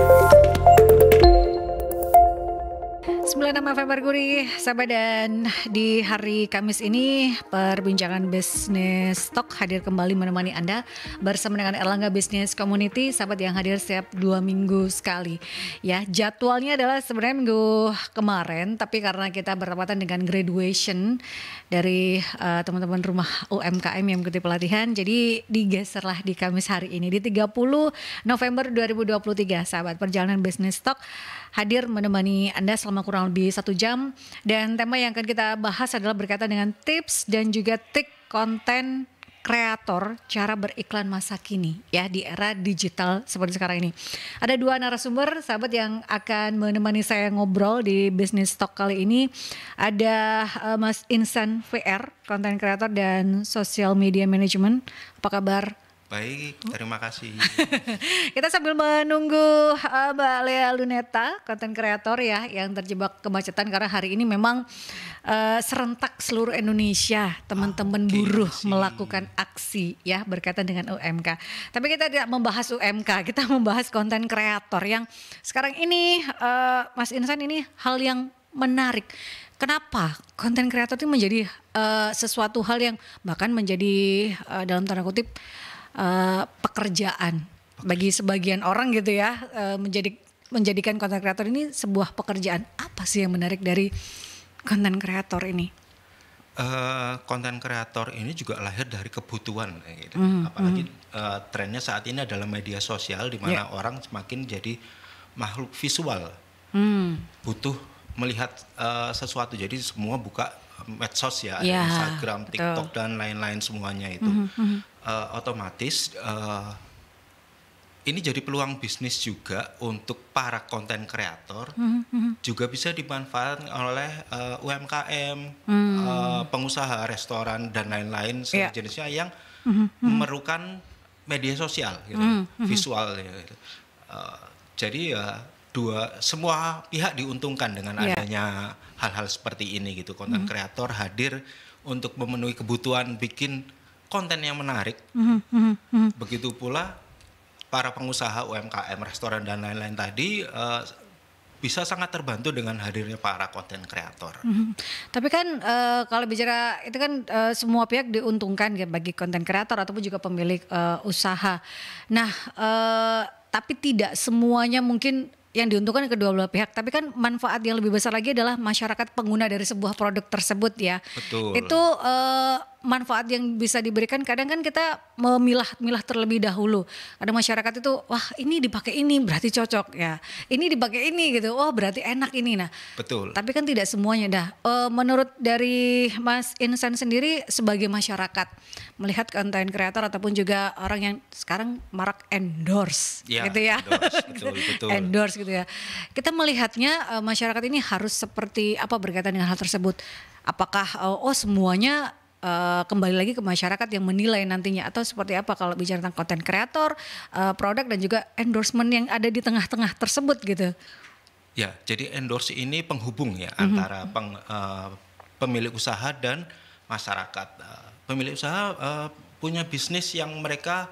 Thank you. dengan nama Faber Guri, sahabat dan di hari Kamis ini perbincangan bisnis stok hadir kembali menemani Anda bersama dengan Erlangga Business Community, sahabat yang hadir setiap dua minggu sekali. Ya, jadwalnya adalah sebenarnya minggu kemarin, tapi karena kita bertepatan dengan graduation dari uh, teman-teman rumah UMKM yang mengikuti pelatihan, jadi digeserlah di Kamis hari ini di 30 November 2023, sahabat perjalanan bisnis stok hadir menemani Anda selama kurang lebih satu jam. Dan tema yang akan kita bahas adalah berkaitan dengan tips dan juga tik konten kreator cara beriklan masa kini ya di era digital seperti sekarang ini. Ada dua narasumber sahabat yang akan menemani saya ngobrol di bisnis talk kali ini. Ada uh, Mas Insan VR, konten kreator dan social media management. Apa kabar? Baik, terima kasih. Kita sambil menunggu eh, Mbak Lea Luneta, konten kreator ya, yang terjebak kemacetan karena hari ini memang uh, serentak seluruh Indonesia teman-teman okay, buruh sih. melakukan aksi ya berkaitan dengan UMK. Tapi kita tidak membahas UMK, kita membahas konten kreator yang sekarang ini uh, Mas Insan ini hal yang menarik. Kenapa konten kreator itu menjadi uh, sesuatu hal yang bahkan menjadi uh, dalam tanda kutip Eh, pekerjaan bagi sebagian orang gitu ya uh, menjadi menjadikan konten kreator ini sebuah pekerjaan apa sih yang menarik dari konten kreator ini eh, konten uh, kreator ini juga lahir dari kebutuhan gitu. Mm, apalagi Uh, trennya saat ini adalah media sosial di mana yeah. orang semakin jadi makhluk visual mm. butuh melihat uh, sesuatu jadi semua buka medsos ya, ya, Instagram, betul. TikTok dan lain-lain semuanya itu mm -hmm. uh, otomatis uh, ini jadi peluang bisnis juga untuk para konten kreator mm -hmm. juga bisa dimanfaatkan oleh uh, eh, UMKM, mm. uh, pengusaha restoran dan lain-lain ya. sejenisnya yeah. yang mm -hmm. memerlukan media sosial, gitu, mm -hmm. Mhm. visual. Ya, gitu. Uh, jadi ya dua semua pihak diuntungkan dengan yeah. adanya hal-hal seperti ini gitu. Konten mhm. kreator mm -hmm. hadir untuk memenuhi kebutuhan bikin konten yang menarik. Mm -hmm. Mm -hmm. Begitu pula para pengusaha UMKM, restoran dan lain-lain tadi uh, bisa sangat terbantu dengan hadirnya para konten kreator. Mm -hmm. Tapi kan e, kalau bicara itu kan e, semua pihak diuntungkan ya bagi konten kreator ataupun juga pemilik e, usaha. Nah, e, tapi tidak semuanya mungkin yang diuntungkan kedua belah pihak, tapi kan manfaat yang lebih besar lagi adalah masyarakat pengguna dari sebuah produk tersebut ya. Betul. Itu uh, manfaat yang bisa diberikan kadang kan kita memilah-milah terlebih dahulu. Ada masyarakat itu wah ini dipakai ini berarti cocok ya. Ini dipakai ini gitu. Oh, berarti enak ini nah. Betul. Tapi kan tidak semuanya dah. E, eh, menurut dari Mas Insan sendiri sebagai masyarakat melihat konten kreator ataupun juga orang yang sekarang marak endorse ya, gitu ya. Endorse, betul, betul. endorse gitu ya. Kita melihatnya eh, masyarakat ini harus seperti apa berkaitan dengan hal tersebut. Apakah eh, oh semuanya uh, kembali lagi ke masyarakat yang menilai nantinya atau seperti apa kalau bicara tentang konten kreator, uh, eh, produk dan juga endorsement yang ada di tengah-tengah tersebut gitu. Ya, jadi endorse ini penghubung ya mm -hmm. antara peng, uh, pemilik usaha dan masyarakat. Uh, pemilik usaha uh, punya bisnis yang mereka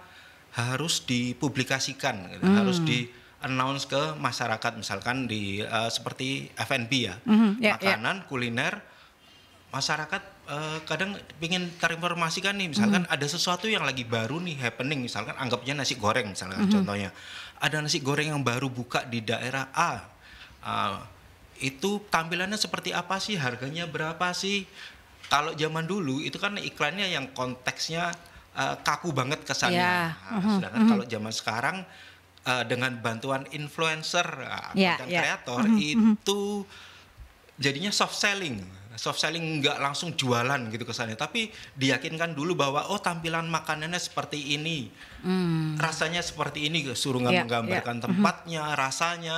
harus dipublikasikan, gitu. mm. harus di announce ke masyarakat misalkan di uh, seperti F&B ya, mm -hmm. yeah, ya. makanan, yeah. kuliner, masyarakat uh, kadang ingin kan nih misalkan ada sesuatu yang lagi baru nih happening misalkan anggapnya nasi goreng misalkan -hmm. contohnya ada nasi goreng yang baru buka di daerah A uh, itu tampilannya seperti apa sih harganya berapa sih kalau zaman dulu itu kan iklannya yang konteksnya uh, kaku banget kesannya yeah. nah, sedangkan mm -hmm. kalau zaman sekarang uh, dengan bantuan influencer uh, yeah, iya, iya. dan yeah. kreator mm itu jadinya soft selling soft selling nggak langsung jualan gitu kesannya tapi diyakinkan dulu bahwa oh tampilan makanannya seperti ini hmm. rasanya seperti ini gitu. suruh yeah, menggambarkan iya, yeah. tempatnya mm -hmm. rasanya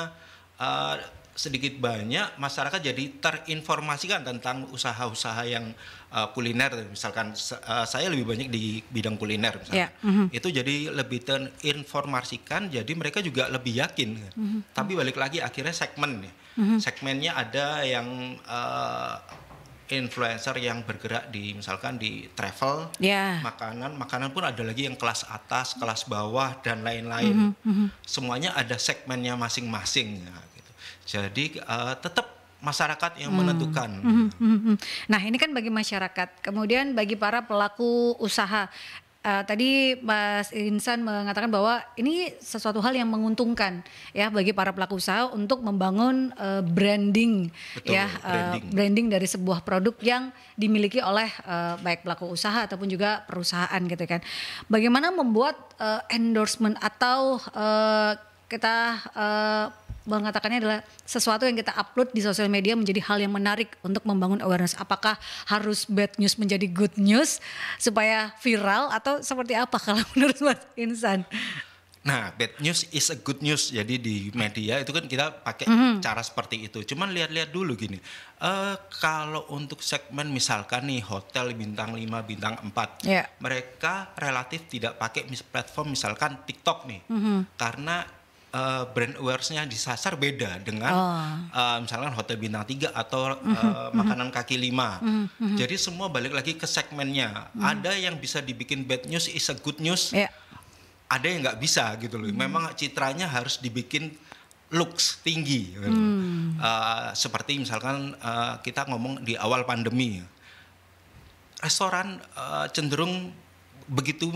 uh, sedikit banyak masyarakat jadi terinformasikan tentang usaha-usaha yang uh, kuliner misalkan uh, saya lebih banyak di bidang kuliner misalnya yeah. mm -hmm. itu jadi lebih terinformasikan jadi mereka juga lebih yakin mm -hmm. tapi balik lagi akhirnya segmen mm -hmm. segmennya ada yang influencer yang bergerak di misalkan di travel, yeah. makanan, makanan pun ada lagi yang kelas atas, kelas bawah dan lain-lain. Mm -hmm. Semuanya ada segmennya masing-masing. Ya, gitu. Jadi uh, eh, tetap masyarakat yang hmm. menentukan. Hmm. Hmm. Nah, ini kan bagi masyarakat, kemudian bagi para pelaku usaha uh, tadi Mas Insan mengatakan bahwa ini sesuatu hal yang menguntungkan ya bagi para pelaku usaha untuk membangun uh, branding Betul, ya eh, branding. Uh, branding dari sebuah produk yang dimiliki oleh uh, baik pelaku usaha ataupun juga perusahaan gitu kan. Bagaimana membuat uh, endorsement atau uh, kita uh, mengatakannya adalah sesuatu yang kita upload di sosial media menjadi hal yang menarik untuk membangun awareness. Apakah harus bad news menjadi good news supaya viral atau seperti apa kalau menurut Mas Insan? Nah, bad news is a good news. Jadi di media itu kan kita pakai mm -hmm. cara seperti itu. Cuman lihat-lihat dulu gini. Uh, kalau untuk segmen misalkan nih hotel bintang 5, bintang 4. Yeah. Mereka relatif tidak pakai platform misalkan TikTok nih. Mm -hmm. Karena uh, brand awareness-nya disasar beda dengan oh. uh, misalkan hotel bintang 3 atau uh, mm -hmm. makanan kaki lima. Mm -hmm. Jadi semua balik lagi ke segmennya. Mm -hmm. Ada yang bisa dibikin bad news is a good news. Yeah. Ada yang nggak bisa gitu loh. Mm -hmm. Memang citranya harus dibikin looks tinggi. Gitu. Mm. Uh, seperti misalkan uh, kita ngomong di awal pandemi, restoran uh, cenderung begitu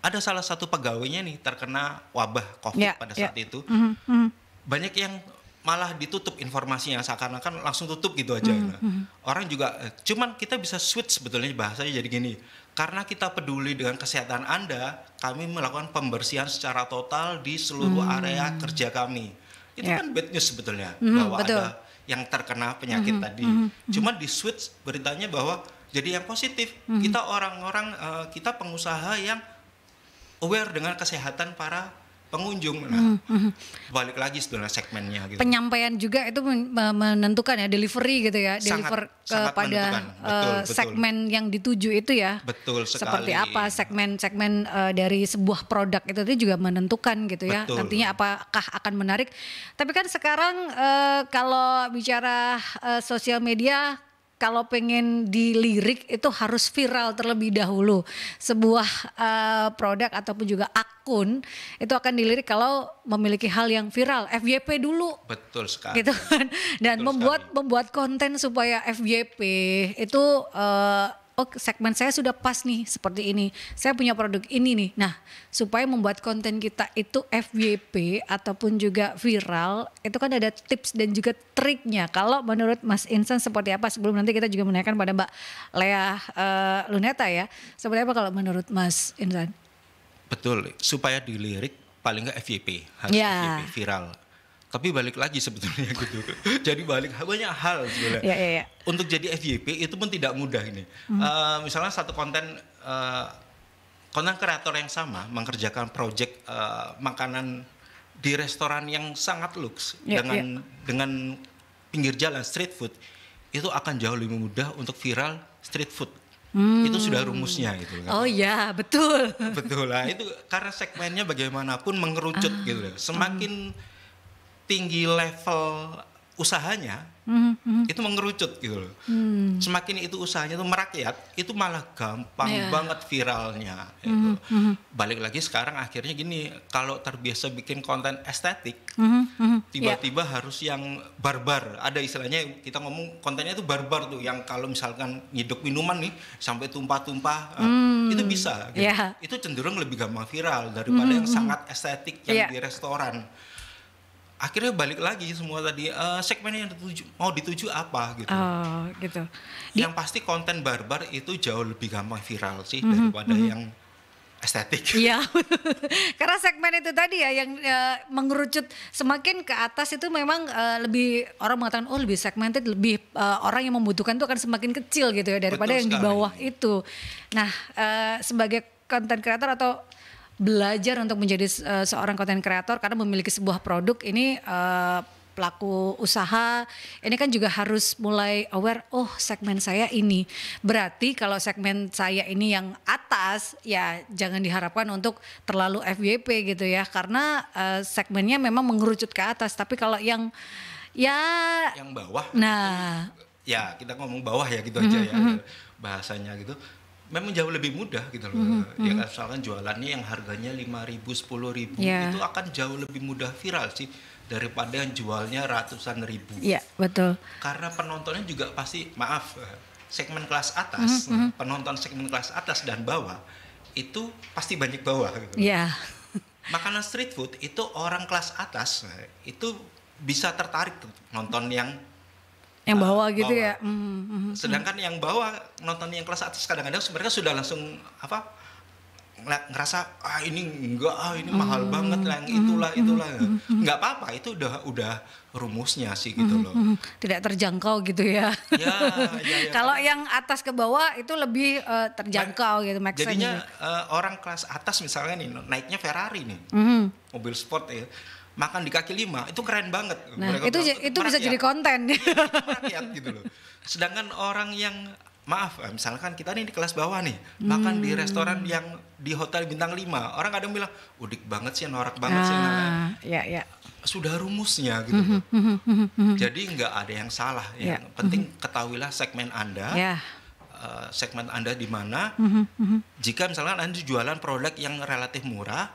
ada salah satu pegawainya nih terkena wabah COVID yeah, pada ya. saat yeah. itu. Mm -hmm. Banyak yang malah ditutup informasinya seakan-akan langsung tutup gitu aja. Mm -hmm. Orang juga cuman kita bisa switch sebetulnya bahasanya jadi gini. Karena kita peduli dengan kesehatan Anda, kami melakukan pembersihan secara total di seluruh mm. area kerja kami. Itu yeah. kan bad news sebetulnya mm, bahwa betul. ada yang terkena penyakit mm -hmm, tadi. Mm -hmm, cuman di switch beritanya bahwa jadi yang positif, mm -hmm. kita orang-orang eh, kita pengusaha yang aware dengan kesehatan para pengunjung. Hmm, nah, hmm balik lagi sebenarnya segmennya. Gitu. Penyampaian juga itu menentukan ya delivery gitu ya, deliver kepada eh, segmen yang dituju itu ya. Betul sekali. Seperti apa segmen-segmen uh, dari sebuah produk itu, itu juga menentukan gitu ya. Betul. Nantinya apakah akan menarik? Tapi kan sekarang uh, kalau bicara uh, sosial media kalau pengen dilirik itu harus viral terlebih dahulu. Sebuah uh, produk ataupun juga akun itu akan dilirik kalau memiliki hal yang viral. FYP dulu. Betul sekali. Gitu kan. Dan Betul membuat sekali. membuat konten supaya FYP itu uh, oh segmen saya sudah pas nih seperti ini. Saya punya produk ini nih. Nah, supaya membuat konten kita itu FYP ataupun juga viral, itu kan ada tips dan juga triknya. Kalau menurut Mas Insan seperti apa? Sebelum nanti kita juga menanyakan pada Mbak Lea uh, Luneta ya. Seperti apa kalau menurut Mas Insan? Betul, supaya dilirik paling nggak FYP harus yeah. FYP viral tapi balik lagi sebetulnya gitu. jadi balik banyak hal sebenarnya. Yeah, yeah, yeah. Untuk jadi FYP itu pun tidak mudah ini. Mm. Uh, misalnya satu konten uh, konten kreator yang sama mengerjakan project uh, makanan di restoran yang sangat lux yeah, dengan yeah. dengan pinggir jalan street food itu akan jauh lebih mudah untuk viral street food. Hmm. Itu sudah rumusnya gitu. Kan? Oh iya, betul. Betul lah. Itu karena segmennya bagaimanapun mengerucut ah, gitu. Semakin tinggi level usahanya mm -hmm. itu mengerucut gitu loh. Mm. Semakin itu usahanya itu merakyat, itu malah gampang yeah. banget viralnya. Gitu. Mm -hmm. Balik lagi sekarang akhirnya gini, kalau terbiasa bikin konten estetik, mm-hmm. Mm-hmm. tiba-tiba mm -hmm. yeah. harus yang barbar. Ada istilahnya kita ngomong kontennya itu barbar tuh, yang kalau misalkan nyedok minuman nih sampai tumpah-tumpah, mm. itu bisa. Gitu. Yeah. Itu cenderung lebih gampang viral daripada mm -hmm. yang hmm. sangat estetik yang yeah. di restoran akhirnya balik lagi semua tadi uh, eh, segmen yang dituju mau dituju apa gitu. Oh, gitu. Di... Yang pasti konten barbar itu jauh lebih gampang viral sih mm -hmm, daripada mm -hmm. yang estetik. Iya. Karena segmen itu tadi ya yang uh, mengerucut semakin ke atas itu memang uh, lebih orang mengatakan oh lebih segmented, lebih uh, orang yang membutuhkan itu akan semakin kecil gitu ya daripada Betul yang di bawah itu. Nah, uh, sebagai konten kreator atau belajar untuk menjadi uh, seorang konten kreator karena memiliki sebuah produk ini uh, pelaku usaha ini kan juga harus mulai aware oh segmen saya ini berarti kalau segmen saya ini yang atas ya jangan diharapkan untuk terlalu FYP gitu ya karena uh, segmennya memang mengerucut ke atas tapi kalau yang ya yang bawah nah gitu. ya kita ngomong bawah ya gitu mm -hmm. aja ya mm-hmm. bahasanya gitu memang jauh lebih mudah gitu loh. Mm-hmm. Ya misalkan mm-hmm. jualannya yang harganya 5000, 10000 yeah. itu akan jauh lebih mudah viral sih daripada yang jualnya ratusan ribu. Iya, yeah, betul. Karena penontonnya juga pasti maaf segmen kelas atas, mm-hmm, mm-hmm. penonton segmen kelas atas dan bawah itu pasti banyak bawah gitu. Iya. Yeah. Makanan street food itu orang kelas atas itu bisa tertarik tuh nonton yang yang bawah uh, gitu bawah. ya. Mm, -hmm. Sedangkan yang bawah nonton yang kelas atas kadang-kadang sebenarnya sudah langsung apa ngerasa ah ini enggak ah ini mahal mm, banget lah yang hmm, itulah itulah mm, nggak apa-apa itu udah udah rumusnya sih gitu loh tidak terjangkau gitu ya, ya, ya, ya, ya kalau yang atas ke bawah itu lebih uh, terjangkau nah, gitu maksudnya jadinya uh, orang kelas atas misalnya nih naiknya Ferrari nih mm. mobil sport ya makan di kaki lima itu keren banget. Nah, mereka itu bilang, itu bisa jadi konten. Iya, merakyat gitu loh. Sedangkan orang yang maaf eh, misalkan kita nih di kelas bawah nih hmm. makan di hmm. restoran yang di hotel bintang lima, orang kadang bilang udik banget sih norak banget nah, ah, sih kan? ya, ya. sudah rumusnya gitu hmm, loh. Hmm, jadi nggak ada yang salah yang ya. penting ketahuilah segmen anda ya. Eh, segmen anda di mana jika misalkan anda jualan produk yang relatif murah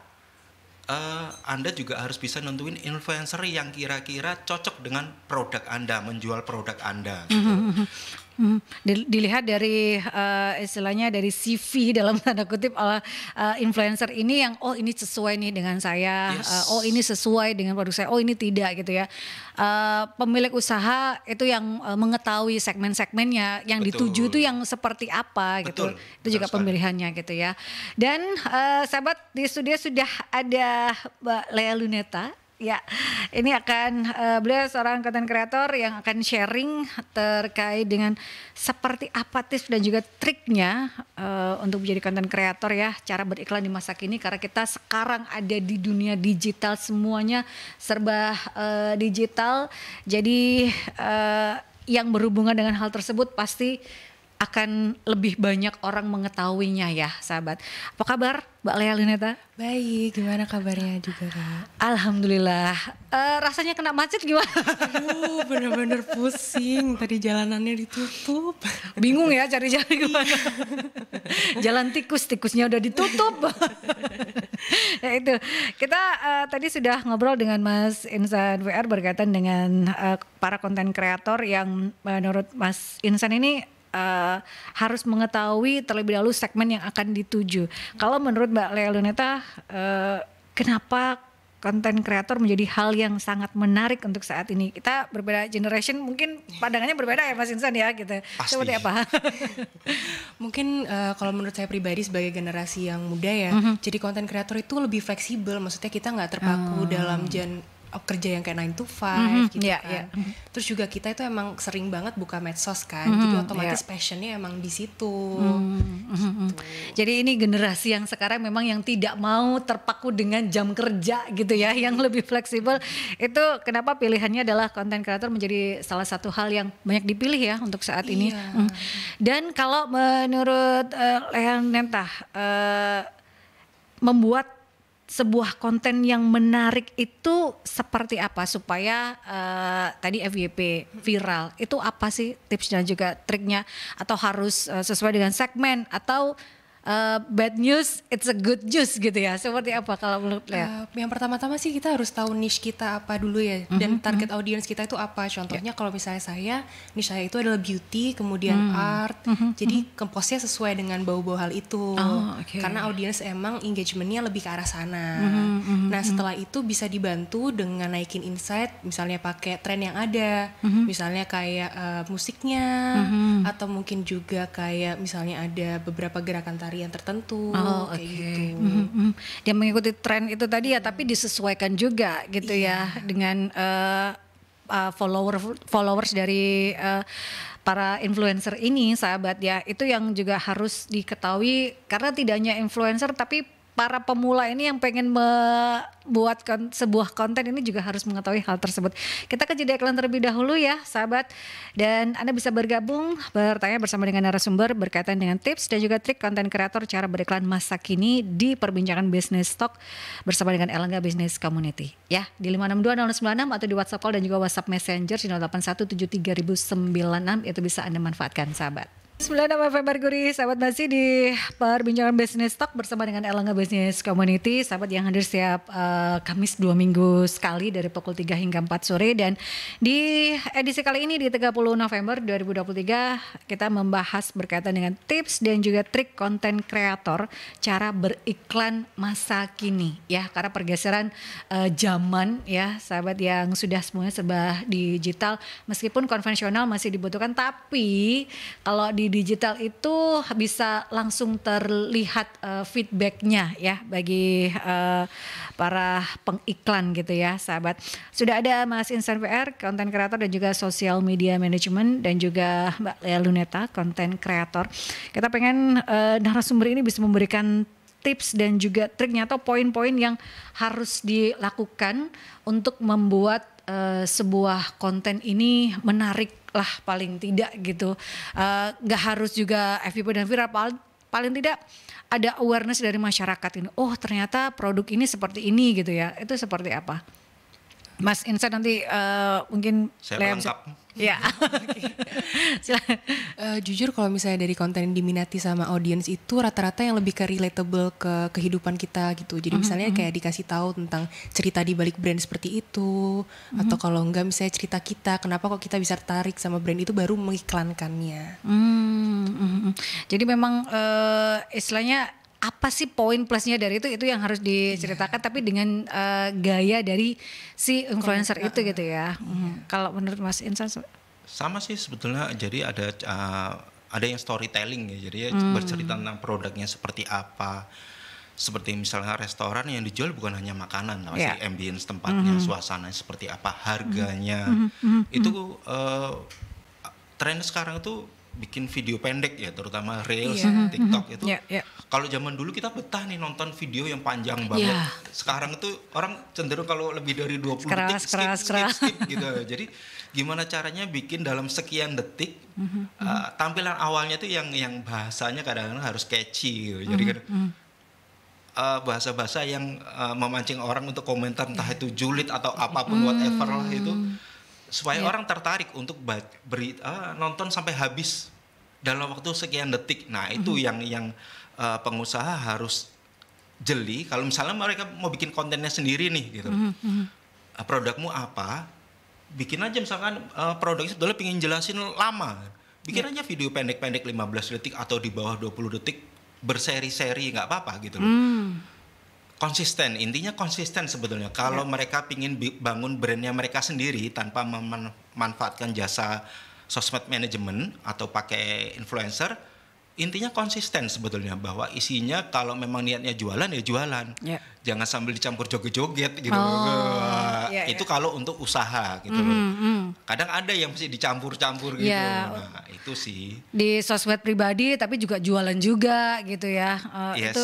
uh, Anda juga harus bisa nentuin influencer yang kira-kira cocok dengan produk Anda, menjual produk Anda. Gitu. Mhm, mhm. Hmm. dilihat dari uh, istilahnya dari CV dalam tanda kutip uh, influencer ini yang oh ini sesuai nih dengan saya, yes. uh, oh ini sesuai dengan produk saya, oh ini tidak gitu ya. Uh, pemilik usaha itu yang uh, mengetahui segmen-segmennya, yang Betul. dituju itu yang seperti apa gitu. Betul. gitu. Itu juga pemilihannya gitu ya. Dan uh, sahabat di studio sudah ada Mbak Lea Luneta Ya, ini akan uh, beliau seorang konten kreator yang akan sharing terkait dengan seperti apa tips dan juga triknya uh, untuk menjadi konten kreator ya, cara beriklan di masa kini karena kita sekarang ada di dunia digital semuanya serba uh, digital. Jadi uh, yang berhubungan dengan hal tersebut pasti akan lebih banyak orang mengetahuinya ya sahabat. Apa kabar Mbak Lea Luneta? Baik, gimana kabarnya juga Kak? Alhamdulillah. e, rasanya kena macet gimana? Aduh bener-bener pusing, tadi jalanannya ditutup. Bingung ya cari jalan gimana. Jalan tikus, tikusnya udah ditutup. ya itu, kita uh, tadi sudah ngobrol dengan Mas Insan W.R. berkaitan dengan uh, para konten kreator yang menurut Mas Insan ini Eh, harus mengetahui terlebih dahulu segmen yang akan dituju. Kalau menurut Mbak Lea Luneta, uh, kenapa konten kreator menjadi hal yang sangat menarik untuk saat ini. Kita berbeda generation mungkin pandangannya berbeda ya Mas Insan ya gitu. Seperti apa? mungkin uh, kalau menurut saya pribadi sebagai generasi yang muda ya, mm -hmm. jadi konten kreator itu lebih fleksibel. Maksudnya kita nggak terpaku hmm. dalam gen Oh, kerja yang kayak 9 to 5 mm-hmm. gitu yeah, kan. Yeah. Mm-hmm. Terus juga kita itu emang sering banget buka medsos kan. Mm-hmm. Jadi otomatis yeah. passionnya emang di situ. Mm-hmm. mm-hmm. Gitu. Jadi ini generasi yang sekarang memang yang tidak mau terpaku dengan jam kerja gitu ya, yang lebih fleksibel. Itu kenapa pilihannya adalah konten creator menjadi salah satu hal yang banyak dipilih ya untuk saat ini. Yeah. Mm. Dan kalau menurut uh, Lehan Nentah uh, membuat sebuah konten yang menarik itu seperti apa supaya uh, tadi FYP viral itu apa sih tips dan juga triknya atau harus uh, sesuai dengan segmen atau uh, bad news it's a good news gitu ya seperti apa kalau menurut ya Uh, yang pertama-tama sih kita harus tahu niche kita apa dulu ya mm -hmm, dan mhm, target mm -hmm. audience kita itu apa contohnya yeah. kalau misalnya saya niche saya itu adalah beauty kemudian mm -hmm. art mm -hmm, jadi mm komposnya sesuai dengan bau-bau hal itu oh, okay. karena audience emang engagementnya lebih ke arah sana mhm, mhm, nah setelah itu bisa dibantu dengan naikin insight misalnya pakai tren yang ada mm -hmm. misalnya kayak uh, musiknya mm -hmm. atau mungkin juga kayak misalnya ada beberapa gerakan tari tarian tertentu oh, kayak okay. gitu. Mm -hmm. Dia mengikuti tren itu tadi ya, tapi disesuaikan juga gitu yeah. ya dengan uh, uh, follower followers dari uh, para influencer ini sahabat ya itu yang juga harus diketahui karena tidak hanya influencer tapi para pemula ini yang pengen membuat kon sebuah konten ini juga harus mengetahui hal tersebut. Kita ke jeda iklan terlebih dahulu ya, sahabat. Dan Anda bisa bergabung bertanya bersama dengan narasumber berkaitan dengan tips dan juga trik konten kreator cara beriklan masa kini di perbincangan bisnis stock bersama dengan Elangga Business Community. Ya, di 562 atau di WhatsApp call dan juga WhatsApp Messenger di 08173096 itu bisa Anda manfaatkan, sahabat. 9 November Guri, sahabat masih di perbincangan bisnis talk bersama dengan Elangga Business Community, sahabat yang hadir setiap uh, Kamis dua minggu sekali dari pukul 3 hingga 4 sore dan di edisi kali ini di 30 November 2023 kita membahas berkaitan dengan tips dan juga trik konten kreator cara beriklan masa kini ya karena pergeseran uh, zaman ya sahabat yang sudah semuanya serba digital meskipun konvensional masih dibutuhkan tapi kalau di digital itu bisa langsung terlihat uh, feedbacknya ya bagi uh, para pengiklan gitu ya sahabat. Sudah ada Mas Insan PR, konten kreator dan juga social media management dan juga Mbak Lea Luneta, konten kreator. Kita pengen uh, narasumber ini bisa memberikan tips dan juga triknya atau poin-poin yang harus dilakukan untuk membuat uh, sebuah konten ini menarik lah paling tidak gitu eh, nggak uh, harus juga FVP dan viral paling, paling tidak ada awareness dari masyarakat ini oh ternyata produk ini seperti ini gitu ya itu seperti apa Mas Insan nanti uh, mungkin saya lengkap. Ya. uh, jujur kalau misalnya dari konten yang diminati sama audiens itu rata-rata yang lebih ke relatable ke kehidupan kita gitu. Jadi mm -hmm. misalnya mm-hmm. kayak dikasih tahu tentang cerita di balik brand seperti itu mm -hmm. atau kalau enggak misalnya cerita kita kenapa kok kita bisa tertarik sama brand itu baru mengiklankannya. Mm -hmm. Mm-hmm. Jadi memang uh, istilahnya apa sih poin plusnya dari itu itu yang harus diceritakan yeah. tapi dengan uh, gaya dari si influencer Kalo, itu uh, gitu ya. Nah. Mhm. Kalau menurut Mas Insan sama sih sebetulnya jadi ada uh, ada yang storytelling ya jadi ya hmm. bercerita tentang produknya seperti apa seperti misalnya restoran yang dijual bukan hanya makanan, tapi yeah. ambience tempatnya, mm suasana seperti apa, harganya. Mm -hmm. Itu uh, hmm. eh, tren sekarang tuh bikin video pendek ya terutama reels yeah. Mm-hmm. TikTok itu yeah, yeah. kalau zaman dulu kita betah nih nonton video yang panjang banget yeah. sekarang itu orang cenderung kalau lebih dari 20 puluh detik skip, skip, skip skip gitu jadi gimana caranya bikin dalam sekian detik mm -hmm. uh, tampilan awalnya itu yang yang bahasanya kadang-kadang harus catchy gitu jadi mm -hmm. bahasa-bahasa uh, yang uh, memancing orang untuk komentar entah iya. itu julid atau apapun hmm. whatever lah itu supaya yeah. orang tertarik untuk beri, uh, nonton sampai habis dalam waktu sekian detik. Nah, itu mm -hmm. yang yang uh, pengusaha harus jeli kalau misalnya mereka mau bikin kontennya sendiri nih gitu. Mm -hmm. uh, produkmu apa? Bikin aja misalkan uh, produk sebetulnya pingin jelasin lama. Bikin yeah. aja video pendek-pendek 15 detik atau di bawah 20 detik berseri-seri nggak apa-apa gitu loh. Mm konsisten intinya konsisten sebetulnya kalau ya. mereka ingin bangun brandnya mereka sendiri tanpa memanfaatkan jasa sosmed manajemen atau pakai influencer intinya konsisten sebetulnya bahwa isinya kalau memang niatnya jualan ya jualan yeah. jangan sambil dicampur joget-joget gitu oh, yeah, ya, itu ya. kalau untuk usaha gitu mm, mm. kadang ada yang mesti dicampur-campur gitu yeah. nah itu sih di sosmed pribadi tapi juga jualan juga gitu ya uh, yes. itu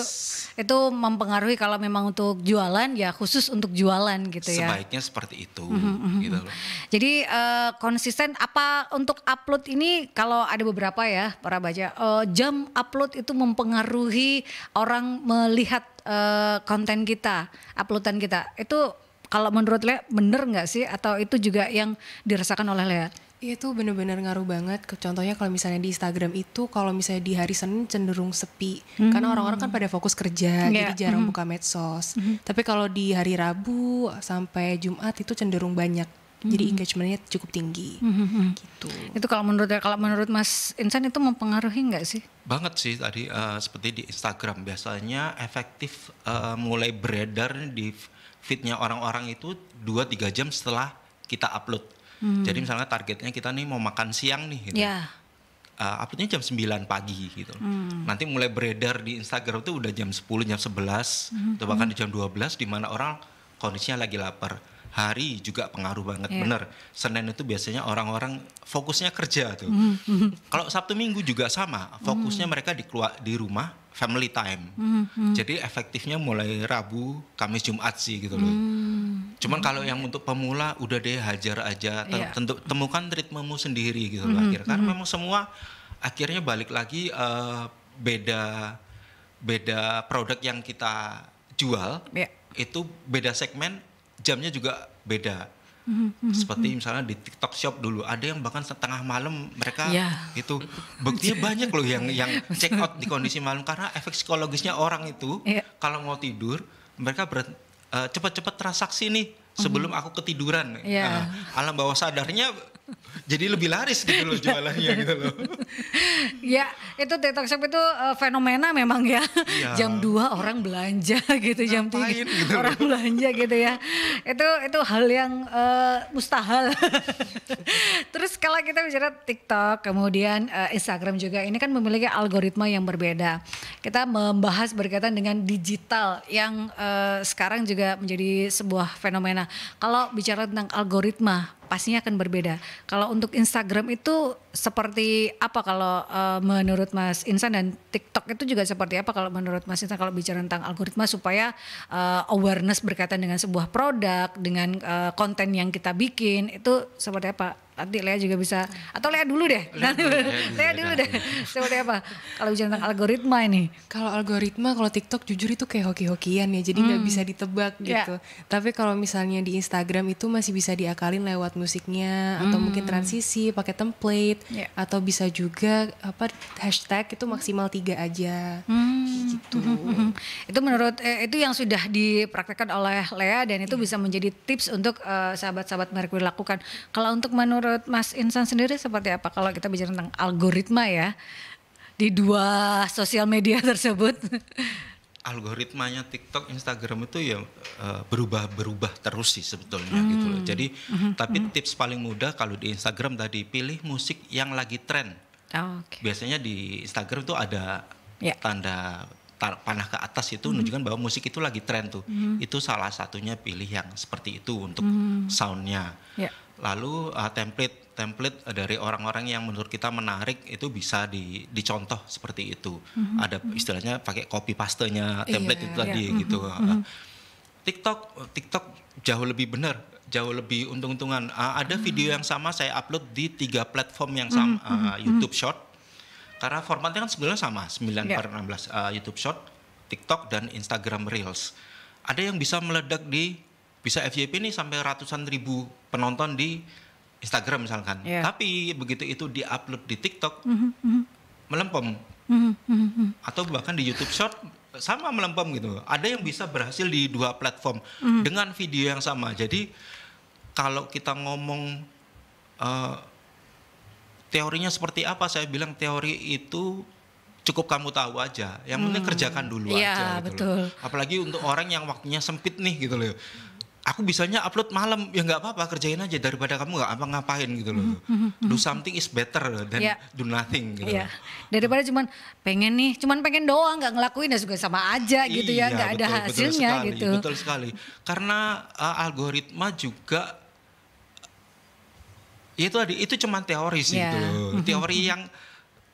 itu mempengaruhi kalau memang untuk jualan ya khusus untuk jualan gitu ya sebaiknya seperti itu mm -hmm. gitu loh jadi uh, konsisten apa untuk upload ini kalau ada beberapa ya para baca uh, jam upload itu mempengaruhi orang melihat uh, konten kita, uploadan kita. Itu kalau menurut Lea bener nggak sih atau itu juga yang dirasakan oleh Lea? Iya tuh bener-bener ngaruh banget. Contohnya kalau misalnya di Instagram itu kalau misalnya di hari Senin cenderung sepi mm. karena hmm. orang-orang kan pada fokus kerja yeah. jadi iya. jarang mm. buka medsos. Mm. Tapi kalau di hari Rabu sampai Jumat itu cenderung banyak hmm. jadi mm-hmm. engagementnya cukup tinggi hmm. gitu itu kalau menurut kalau menurut Mas Insan itu mempengaruhi nggak sih banget sih tadi uh, seperti di Instagram biasanya efektif uh, mulai beredar di fitnya orang-orang itu 2-3 jam setelah kita upload hmm. jadi misalnya targetnya kita nih mau makan siang nih gitu. yeah ya. uh, uploadnya jam 9 pagi gitu. Hmm. Nanti mulai beredar di Instagram itu udah jam 10, jam 11, hmm. atau bahkan mm-hmm. di jam 12 di mana orang kondisinya lagi lapar hari juga pengaruh banget yeah. bener Senin itu biasanya orang-orang fokusnya kerja tuh mm. kalau Sabtu Minggu juga sama fokusnya mm. mereka di keluar di rumah family time mm. jadi efektifnya mulai Rabu Kamis Jumat sih gitu loh hmm. cuman kalau yang untuk pemula udah deh hajar aja yeah. tentu temukan ritmemu sendiri gitu loh akhirnya karena memang semua akhirnya balik lagi uh, beda beda produk yang kita jual yeah. itu beda segmen jamnya juga beda. mm Seperti mhm. misalnya di TikTok Shop dulu ada yang bahkan setengah malam mereka yeah. itu buktinya banyak loh yang yang check out di kondisi malam karena efek psikologisnya orang itu yeah. kalau mau tidur mereka ber, uh, eh, cepat-cepat transaksi nih sebelum mhm. aku ketiduran. Yeah. Iya. Uh, alam bawah sadarnya jadi lebih laris gitu loh jualannya gitu loh. ya, itu TikTok shop itu uh, fenomena memang ya. ya. Jam 2 orang belanja gitu, jam tiga gitu orang loh. belanja gitu ya. Itu itu hal yang uh, mustahil. Terus kalau kita bicara TikTok, kemudian uh, Instagram juga ini kan memiliki algoritma yang berbeda. Kita membahas berkaitan dengan digital yang uh, sekarang juga menjadi sebuah fenomena. Kalau bicara tentang algoritma pastinya akan berbeda. Kalau untuk Instagram itu seperti apa kalau uh, menurut Mas Insan dan TikTok itu juga seperti apa kalau menurut Mas Insan kalau bicara tentang algoritma supaya uh, awareness berkaitan dengan sebuah produk dengan uh, konten yang kita bikin itu seperti apa nanti Lea juga bisa atau Lea dulu deh Lea, dulu deh seperti apa kalau bicara tentang algoritma ini kalau algoritma kalau TikTok jujur itu kayak hoki-hokian ya jadi nggak hmm. bisa ditebak yeah. gitu tapi kalau misalnya di Instagram itu masih bisa diakalin lewat musiknya atau hmm. mungkin transisi pakai template yeah. atau bisa juga apa hashtag itu maksimal tiga aja hmm. gitu itu menurut eh, itu yang sudah dipraktekkan oleh Lea dan itu yeah. bisa menjadi tips untuk eh, sahabat-sahabat uh, Mercury lakukan kalau untuk menurut Mas Insan sendiri seperti apa kalau kita bicara tentang algoritma ya di dua sosial media tersebut algoritmanya TikTok, Instagram itu ya eh, berubah berubah terus sih sebetulnya hmm. gitu loh. Jadi hmm, hmm. tapi hmm. tips paling mudah kalau di Instagram tadi pilih musik yang lagi tren. Oh, okay. Biasanya di Instagram itu ada yeah. tanda panah ke atas itu hmm. menunjukkan bahwa musik itu lagi tren tuh. Hmm. Itu salah satunya pilih yang seperti itu untuk hmm. soundnya. Yeah lalu uh, template template dari orang-orang yang menurut kita menarik itu bisa di, dicontoh seperti itu mm-hmm. ada mhm. istilahnya pakai copy pastenya iya, template yeah, itu iya. tadi yeah. Mhm, gitu mm-hmm. TikTok TikTok jauh lebih benar jauh lebih untung-untungan uh, ada mm-hmm. video yang sama saya upload di tiga platform yang sama mm-hmm. uh, YouTube Short karena formatnya kan sebenarnya sama 9 yeah. per 16 uh, YouTube Short TikTok dan Instagram Reels ada yang bisa meledak di bisa FYP nih sampai ratusan ribu penonton di Instagram misalkan. Yeah. Tapi begitu itu diupload di TikTok mm -hmm. melempem. Mm -hmm. Atau bahkan di YouTube Short sama melempem gitu. Ada yang bisa berhasil di dua platform mm -hmm. dengan video yang sama. Jadi kalau kita ngomong uh, teorinya seperti apa, saya bilang teori itu cukup kamu tahu aja. Yang penting hmm. kerjakan dulu ya, aja gitu betul. Apalagi untuk orang yang waktunya sempit nih gitu loh aku bisanya upload malam ya nggak apa-apa kerjain aja daripada kamu nggak apa ngapain gitu loh do something is better than yeah. do nothing gitu yeah. daripada cuman pengen nih cuman pengen doang nggak ngelakuin ya juga sama aja gitu ya. iya, ya nggak ada hasilnya betul sekali, gitu betul sekali karena uh, algoritma juga ya itu tadi itu cuma teori sih yeah. gitu teori mhm. yang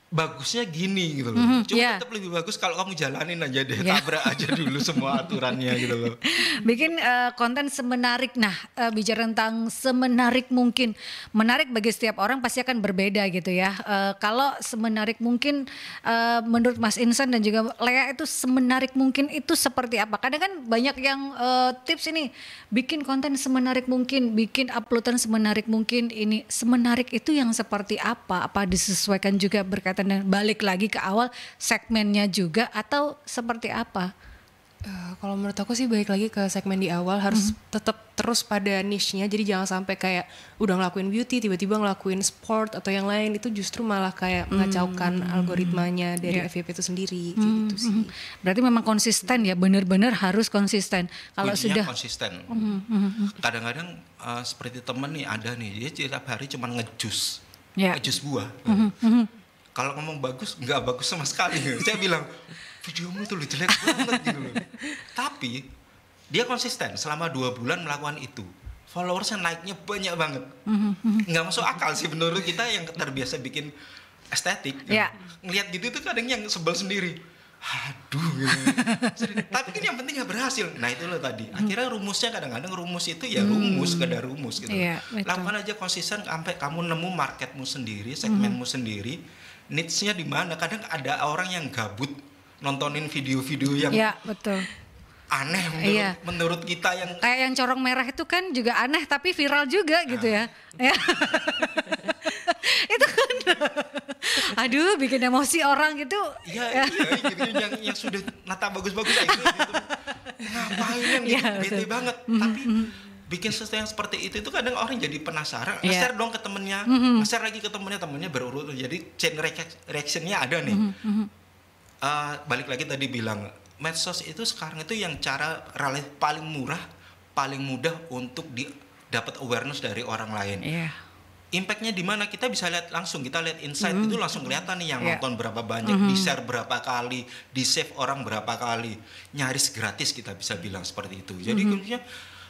bagusnya gini gitu loh. Mm -hmm, Cuma yeah. tetap lebih bagus kalau kamu jalanin aja deh, yeah. tabrak aja dulu semua aturannya gitu loh. Bikin uh, konten semenarik. Nah, uh, bicara tentang semenarik mungkin. Menarik bagi setiap orang pasti akan berbeda gitu ya. Uh, kalau semenarik mungkin uh, menurut Mas Insan dan juga Lea itu semenarik mungkin itu seperti apa? Karena kan banyak yang uh, tips ini bikin konten semenarik mungkin, bikin uploadan semenarik mungkin ini. Semenarik itu yang seperti apa? Apa disesuaikan juga berkat kesehatan dan balik lagi ke awal segmennya juga atau seperti apa? Uh, kalau menurut aku sih balik lagi ke segmen di awal harus mm -hmm. tetap terus pada niche-nya. Jadi jangan sampai kayak udah ngelakuin beauty tiba-tiba ngelakuin sport atau yang lain itu justru malah kayak hmm. mengacaukan mm -hmm. algoritmanya dari yeah. FYP itu sendiri mm -hmm. gitu sih. Hmm. Berarti memang konsisten ya, benar-benar harus konsisten. Kalau sudah konsisten. Hmm, Kadang-kadang mm -hmm. uh, seperti temen nih ada nih dia tiap hari cuma ngejus. Yeah. Ngejus buah. Mm -hmm kalau ngomong bagus nggak bagus sama sekali saya bilang videomu tuh jelek banget gitu loh tapi dia konsisten selama dua bulan melakukan itu followersnya naiknya banyak banget mm-hmm. nggak masuk akal sih menurut kita yang terbiasa bikin estetik ya. ngelihat gitu tuh kadang yang sebel sendiri aduh gitu. tapi kan yang penting ya berhasil nah itu loh tadi mm-hmm. akhirnya rumusnya kadang-kadang rumus itu ya rumus hmm. ada rumus gitu ya, lakukan aja konsisten sampai kamu nemu marketmu sendiri mm-hmm. segmenmu hmm. sendiri niche nya di mana? Kadang ada orang yang gabut nontonin video-video yang ya, betul aneh menurut, iya. menurut kita yang kayak yang corong merah itu kan juga aneh tapi viral juga gitu ya. Ah. ya. itu kan aduh bikin emosi orang gitu. Iya, ya. iya, iya gitu yang yang sudah nata bagus-bagus aja gitu. Ngapain yang ya, bete banget mm -hmm. tapi mm-hmm bikin sesuatu yang seperti itu itu kadang orang jadi penasaran yeah. Iya. share dong ke temennya mm -hmm. share lagi ke temennya temennya berurut jadi chain reactionnya ada nih mm -hmm. uh, balik lagi tadi bilang medsos itu sekarang itu yang cara relatif paling murah paling mudah untuk di dapat awareness dari orang lain yeah. Impactnya di mana kita bisa lihat langsung kita lihat insight mm -hmm. itu langsung kelihatan nih yang yeah. nonton berapa banyak mm -hmm. di share berapa kali di save orang berapa kali nyaris gratis kita bisa bilang seperti itu jadi mm -hmm. kuncinya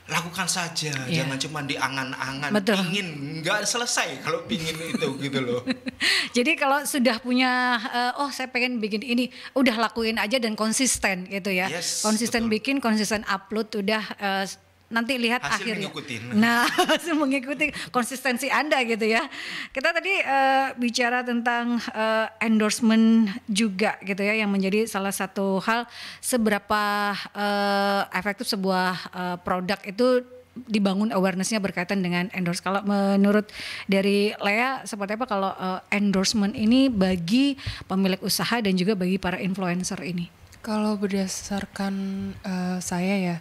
lakukan saja yeah. jangan cuma diangan-angan ingin nggak selesai kalau ingin itu gitu loh jadi kalau sudah punya uh, oh saya pengen bikin ini udah lakuin aja dan konsisten gitu ya yes, konsisten betul. bikin konsisten upload udah uh, nanti lihat hasil akhirnya. Mengikutin. Nah, hasil mengikuti konsistensi Anda gitu ya. Kita tadi uh, bicara tentang uh, endorsement juga gitu ya yang menjadi salah satu hal seberapa uh, efektif sebuah uh, produk itu dibangun awarenessnya berkaitan dengan endorse. Kalau menurut dari Lea seperti apa kalau uh, endorsement ini bagi pemilik usaha dan juga bagi para influencer ini? Kalau berdasarkan uh, saya ya,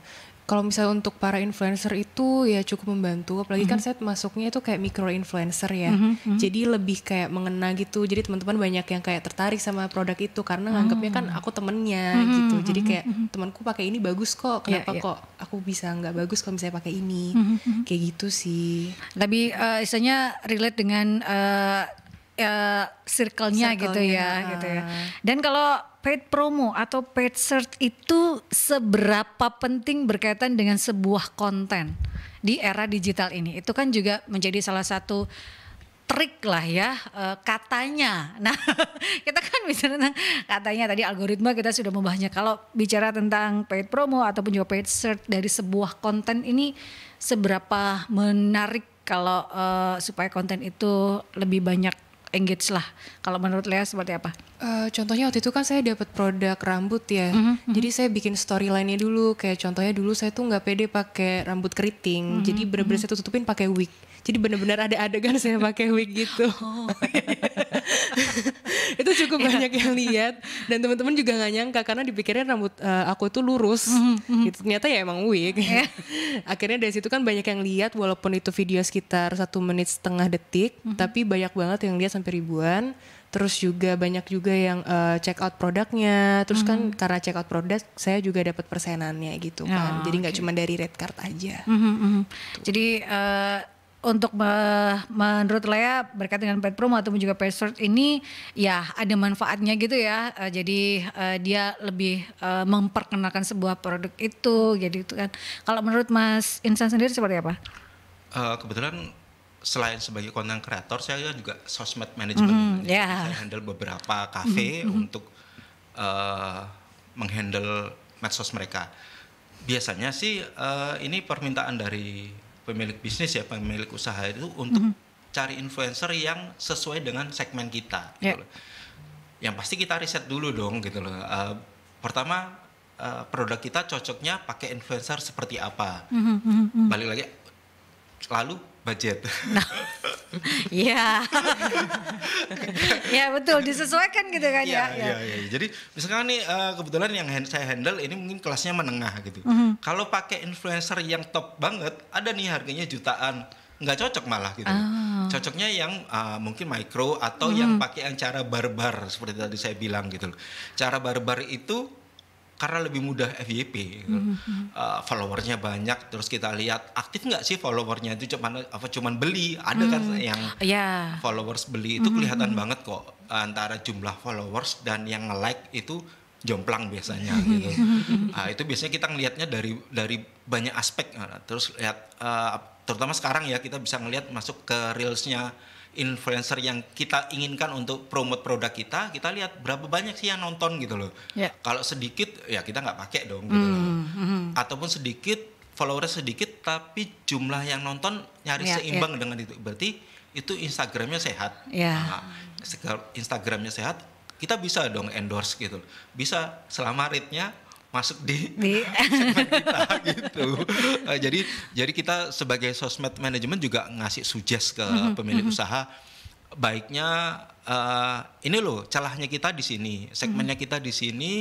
kalau misalnya untuk para influencer itu ya cukup membantu apalagi mm -hmm. kan mhm. saya masuknya itu kayak micro influencer ya mm -hmm. jadi lebih kayak mengena gitu jadi teman-teman banyak yang kayak tertarik sama produk itu karena nganggapnya kan oh. aku temennya mm -hmm. gitu jadi mhm, kayak mhm. temanku pakai ini bagus kok iya, kenapa yeah, yeah. kok aku bisa nggak bagus kalau misalnya pakai ini mm -hmm. kayak gitu sih Tapi uh, istilahnya relate dengan uh, Eh, circle-nya circle gitu ya, gitu ya. Ah. Dan kalau paid promo atau paid search itu seberapa penting berkaitan dengan sebuah konten di era digital ini? Itu kan juga menjadi salah satu trik lah ya eh, katanya. Nah kita kan misalnya nah, katanya tadi algoritma kita sudah membahasnya. Kalau bicara tentang paid promo ataupun juga paid search dari sebuah konten ini seberapa menarik kalau uh, supaya konten itu lebih banyak engage lah. Kalau menurut Lea seperti apa? Uh, contohnya waktu itu kan saya dapat produk rambut ya. Mm -hmm. Jadi saya bikin storyline-nya dulu. Kayak contohnya dulu saya tuh nggak pede pakai rambut keriting. Mm -hmm. Jadi bener-bener mm -hmm. saya tutupin pakai wig. Jadi benar-benar ada adegan saya pakai wig gitu. Oh. itu cukup iya. banyak yang lihat dan teman-teman juga nggak nyangka karena dipikirnya rambut uh, aku itu lurus. Mm-hmm. Gitu. Ternyata ya emang wig. Iya. Akhirnya dari situ kan banyak yang lihat walaupun itu video sekitar satu menit setengah detik, mm-hmm. tapi banyak banget yang lihat sampai ribuan terus juga banyak juga yang uh, check out produknya terus mm-hmm. kan mhm. karena check out produk saya juga dapat persenannya gitu kan oh, jadi nggak okay. cuma dari red card aja mm-hmm. jadi uh, untuk me, menurut Lea berkait dengan pet promo atau juga pet search ini ya ada manfaatnya gitu ya. Uh, jadi uh, dia lebih uh, memperkenalkan sebuah produk itu jadi itu kan. Kalau menurut Mas Insan sendiri seperti apa? Uh, kebetulan selain sebagai konten kreator saya juga sosmed management. Mm, mm-hmm, yeah. Saya handle beberapa cafe mm -hmm. untuk uh, menghandle medsos mereka. Biasanya sih uh, ini permintaan dari pemilik bisnis ya pemilik usaha itu untuk mm -hmm. cari influencer yang sesuai dengan segmen kita gitu yeah. loh. yang pasti kita riset dulu dong gitu loh uh, pertama uh, produk kita cocoknya pakai influencer seperti apa mm -hmm. balik lagi lalu budget. Nah, ya, ya betul disesuaikan gitu kan iya, ya. Ya, ya. ya, ya. Jadi misalkan nih uh, kebetulan yang hand, saya handle ini mungkin kelasnya menengah gitu. Mm -hmm. Kalau pakai influencer yang top banget, ada nih harganya jutaan, nggak cocok malah gitu. Oh. Cocoknya yang uh, mungkin micro atau mm -hmm. yang pakai yang cara barbar seperti tadi saya bilang gitu. Cara barbar itu karena lebih mudah FYP gitu. mm-hmm. uh, followernya banyak terus kita lihat aktif nggak sih followernya itu cuman apa cuman beli ada mm-hmm. kan hmm, yang yeah. followers beli itu mm-hmm. kelihatan banget kok antara jumlah followers dan yang like itu jomplang biasanya gitu uh, itu biasanya kita ngelihatnya dari dari banyak aspek uh, terus lihat uh, terutama sekarang ya kita bisa ngelihat masuk ke reelsnya influencer yang kita inginkan untuk promote produk kita, kita lihat berapa banyak sih yang nonton gitu loh. Yeah. Kalau sedikit ya kita nggak pakai dong gitu mm, loh. Hmm, hmm. Ataupun sedikit followers sedikit tapi jumlah yang nonton nyaris yeah, ya. seimbang yeah. dengan itu. Berarti itu Instagramnya sehat. Yeah. Nah, Instagramnya sehat, kita bisa dong endorse gitu. Bisa selama rate-nya masuk di, di. segmen kita gitu. Uh, jadi jadi kita sebagai sosmed manajemen juga ngasih suggest ke hmm pemilik hmm usaha baiknya uh, ini loh celahnya kita di sini, segmennya hmm kita di sini.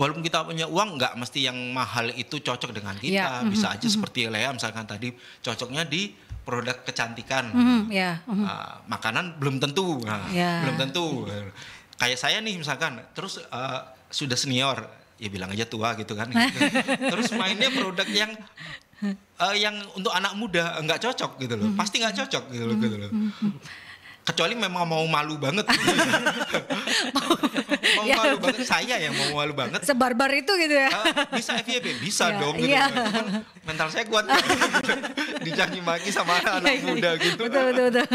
Walaupun kita punya uang nggak mesti yang mahal itu cocok dengan kita, yeah. Mm-hmm, bisa aja mm-hmm. seperti Lea misalkan tadi cocoknya di produk kecantikan, mm-hmm. yeah. mm-hmm. uh, makanan belum tentu, nah, ya. yeah. belum tentu. Kayak saya nih misalkan, terus uh, sudah senior, ya bilang aja tua gitu kan. Gitu. Terus mainnya produk yang uh, yang untuk anak muda nggak cocok gitu loh. Mm-hmm. Pasti nggak cocok gitu loh. gitu loh. Mm-hmm. Kecuali memang mau malu banget. Gitu. mau, mau ya. malu banget saya yang mau malu banget. Sebarbar itu gitu ya. Uh, bisa FYP, bisa ya, dong gitu. Ya. Cuman mental saya kuat. Gitu. Dicaci maki sama anak-anak ya, muda ya. gitu. Betul betul. betul.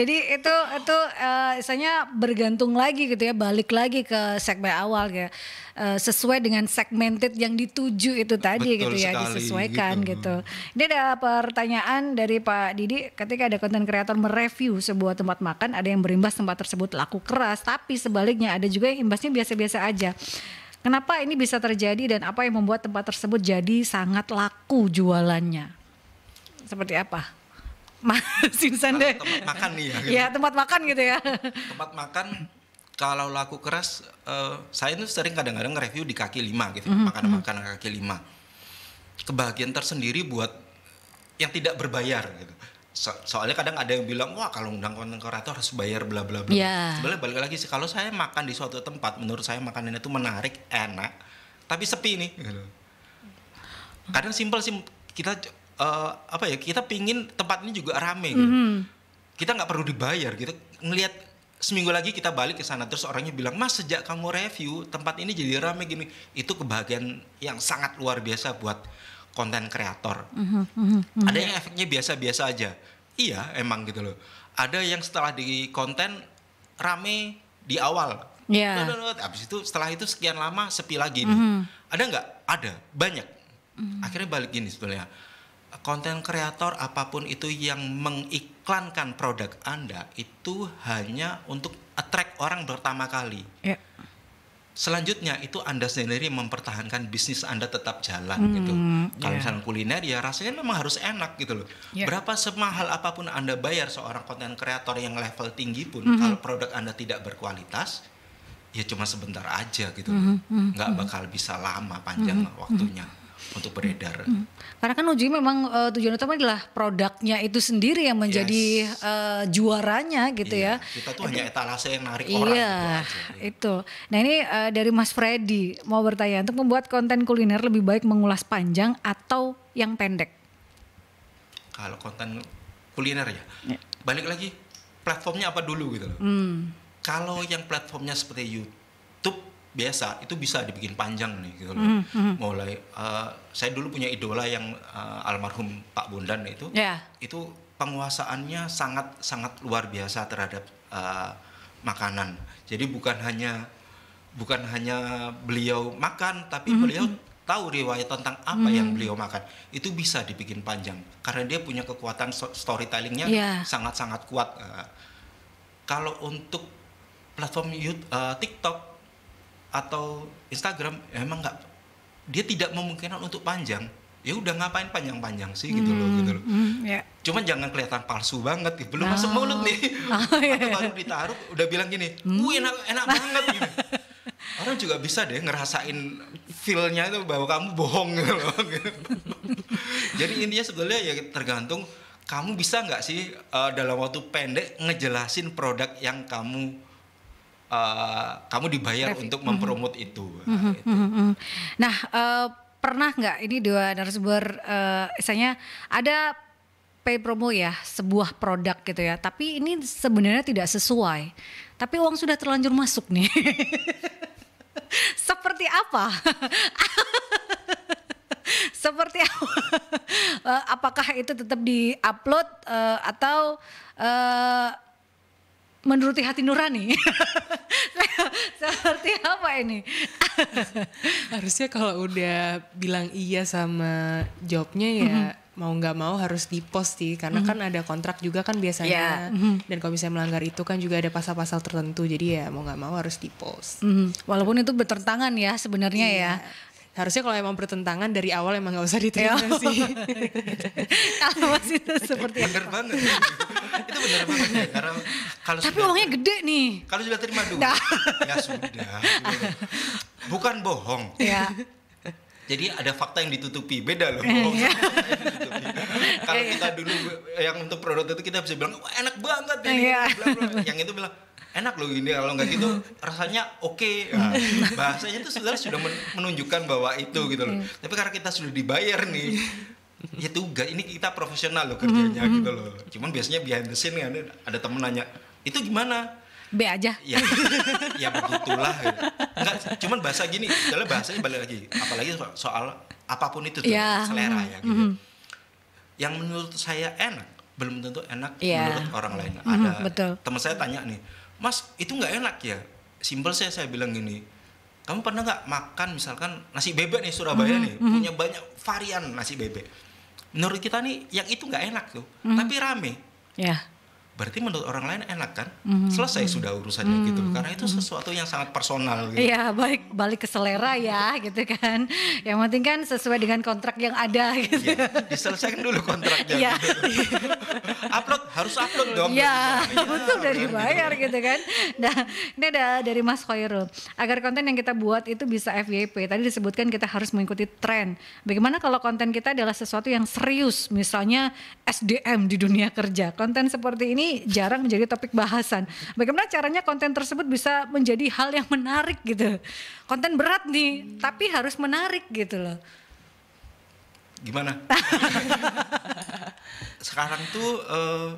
Jadi itu itu uh, istilahnya bergantung lagi gitu ya, balik lagi ke segmen awal gitu. Ya uh, sesuai dengan segmented yang dituju itu tadi Betul gitu ya sekali, disesuaikan gitu. gitu. Ini ada pertanyaan dari Pak Didi ketika ada konten kreator mereview sebuah tempat makan ada yang berimbas tempat tersebut laku keras tapi sebaliknya ada juga yang imbasnya biasa-biasa aja. Kenapa ini bisa terjadi dan apa yang membuat tempat tersebut jadi sangat laku jualannya? Seperti apa? Mas Insan deh. Tempat makan nih ya. Gitu. Ya tempat makan gitu ya. Tempat makan kalau laku keras uh, saya itu sering kadang-kadang nge-review di kaki lima gitu mm -hmm. makanan-makanan mm-hmm. kaki lima kebahagiaan tersendiri buat yang tidak berbayar gitu so, soalnya kadang ada yang bilang wah kalau undang konten kreator harus bayar bla bla bla yeah. sebenarnya balik lagi sih kalau saya makan di suatu tempat menurut saya makanannya itu menarik enak tapi sepi nih gitu. kadang simpel sih kita uh, apa ya kita pingin tempat ini juga rame gitu. mm -hmm. kita nggak perlu dibayar gitu ngelihat seminggu lagi kita balik ke sana terus orangnya bilang mas sejak kamu review tempat ini jadi rame gini itu kebahagiaan yang sangat luar biasa buat konten kreator mm -hmm, mm -hmm. ada yang efeknya biasa-biasa aja iya emang gitu loh ada yang setelah di konten rame di awal yeah. abis itu setelah itu sekian lama sepi lagi nih mm -hmm. ada nggak ada banyak mm -hmm. akhirnya balik gini sebenarnya konten kreator apapun itu yang mengik mengiklankan produk Anda itu hanya untuk attract orang pertama kali. Yeah. Selanjutnya itu Anda sendiri mempertahankan bisnis Anda tetap jalan hmm, gitu. Kalau yeah. misalnya kuliner ya rasanya memang harus enak gitu loh. Yeah. Berapa semahal apapun Anda bayar seorang konten kreator yang level tinggi pun mm -hmm. kalau produk Anda tidak berkualitas ya cuma sebentar aja gitu. Mm -hmm. Nggak bakal bisa lama panjang mm -hmm. waktunya. Mm -hmm untuk beredar. Hmm. Karena kan uji memang uh, tujuan utama adalah produknya itu sendiri yang menjadi yes. uh, juaranya gitu iya. ya. Kita tuh Jadi, hanya etalase yang narik iya, orang. Iya, itu. Nah ini uh, dari Mas Freddy mau bertanya untuk membuat konten kuliner lebih baik mengulas panjang atau yang pendek? Kalau konten kuliner ya, ya. balik lagi platformnya apa dulu gitu Hmm. Kalau yang platformnya seperti YouTube biasa itu bisa dibikin panjang nih gitu loh. Mm -hmm. Mulai uh, saya dulu punya idola yang uh, almarhum Pak Bondan itu yeah. itu penguasaannya sangat sangat luar biasa terhadap uh, makanan. Jadi bukan hanya bukan hanya beliau makan tapi mm -hmm. beliau hmm. tahu riwayat tentang apa mm -hmm. yang beliau makan. Itu bisa dibikin panjang karena dia punya kekuatan storytellingnya yeah. sangat-sangat kuat. Uh, kalau untuk platform YouTube, uh, TikTok atau Instagram ya emang nggak dia tidak memungkinkan untuk panjang ya udah ngapain panjang-panjang sih gitu hmm, loh gitu loh hmm, hmm yeah. cuman jangan kelihatan palsu banget sih belum oh. masuk nah. mulut nih oh, yeah. Iya. atau baru ditaruh udah bilang gini hmm. wih enak enak banget gini. Gitu. orang juga bisa deh ngerasain feelnya itu bahwa kamu bohong gitu loh jadi intinya sebetulnya ya tergantung kamu bisa nggak sih uh, dalam waktu pendek ngejelasin produk yang kamu uh, kamu dibayar Traffic. untuk mhm. mempromot -hmm. itu. -hmm. Mm -hmm. Nah, uh, pernah nggak ini dua narasumber, uh, misalnya ada pay promo ya sebuah produk gitu ya, tapi ini sebenarnya tidak sesuai, tapi uang sudah terlanjur masuk nih. Seperti apa? Seperti apa? apakah itu tetap di-upload uh, atau uh, menuruti hati nurani. Seperti apa ini? Harusnya kalau udah bilang iya sama jobnya ya mm -hmm. mau nggak mau harus dipost sih karena mm -hmm. kan ada kontrak juga kan biasanya yeah. mm -hmm. dan kalau misalnya melanggar itu kan juga ada pasal-pasal tertentu jadi ya mau nggak mau harus dipost. Mm -hmm. Walaupun itu bertentangan ya sebenarnya yeah. ya harusnya kalau emang bertentangan dari awal emang nggak usah diterima oh. sih. Kalau itu seperti bener apa? banget. itu bener banget ya. Karena kalau tapi sudah, uangnya gede nih. Kalau sudah terima dulu, nah. ya sudah. Bukan bohong. Ya. Jadi ada fakta yang ditutupi, beda loh. Iya. Kalau iya, kita dulu yang untuk produk itu kita bisa bilang wah enak banget, ini. ya. yang itu bilang enak loh ini kalau nggak gitu rasanya oke okay. nah, bahasanya itu sebenarnya sudah menunjukkan bahwa itu gitu loh tapi karena kita sudah dibayar nih ya tugas ini kita profesional loh kerjanya gitu loh cuman biasanya behind the scene kan ada, ada temen nanya itu gimana B aja. Ya, ya begitulah. Gitu. Enggak, cuman bahasa gini, adalah bahasanya balik lagi. Apalagi soal, soal apapun itu tuh, yeah. selera ya gitu. Mm -hmm. Yang menurut saya enak, belum tentu enak yeah. menurut orang lain. Mm-hmm, ada mm -hmm, ada teman saya tanya nih, mas itu nggak enak ya simpel saya saya bilang gini kamu pernah nggak makan misalkan nasi bebek nih Surabaya mm -hmm. nih mhm. punya banyak varian nasi bebek menurut kita nih yang itu nggak enak tuh mm-hmm. tapi rame yeah berarti menurut orang lain enak kan mm-hmm. selesai mm-hmm. sudah urusannya mm-hmm. gitu mhm. karena itu mhm. sesuatu yang sangat personal gitu ya balik balik ke selera ya gitu kan yang penting kan sesuai dengan kontrak yang ada iya, gitu ya, diselesaikan dulu kontraknya ya. gitu. upload harus upload dong ya, ya betul dari gitu. bayar gitu. gitu kan nah ini ada dari Mas Khairul agar konten yang kita buat itu bisa FYP tadi disebutkan kita harus mengikuti tren bagaimana kalau konten kita adalah sesuatu yang serius misalnya SDM di dunia kerja konten seperti ini jarang menjadi topik bahasan. Bagaimana caranya konten tersebut bisa menjadi hal yang menarik gitu. Konten berat nih, hmm. tapi harus menarik gitu loh. Gimana? Sekarang tuh uh,